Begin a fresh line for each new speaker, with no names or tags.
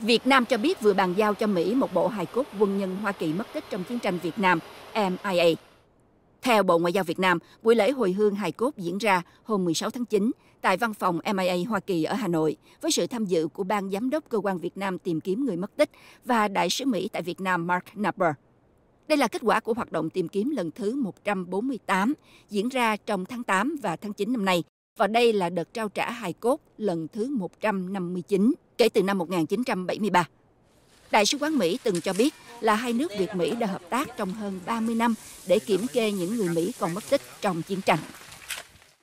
Việt Nam cho biết vừa bàn giao cho Mỹ một bộ hài cốt quân nhân Hoa Kỳ mất tích trong chiến tranh Việt Nam MIA. Theo Bộ Ngoại giao Việt Nam, buổi lễ hồi hương hài cốt diễn ra hôm 16 tháng 9 tại văn phòng MIA Hoa Kỳ ở Hà Nội với sự tham dự của ban giám đốc cơ quan Việt Nam tìm kiếm người mất tích và đại sứ Mỹ tại Việt Nam Mark Knapper. Đây là kết quả của hoạt động tìm kiếm lần thứ 148 diễn ra trong tháng 8 và tháng 9 năm nay và đây là đợt trao trả hài cốt lần thứ 159 kể từ năm 1973. Đại sứ quán Mỹ từng cho biết là hai nước Việt-Mỹ đã hợp tác trong hơn 30 năm để kiểm kê những người Mỹ còn mất tích trong chiến tranh.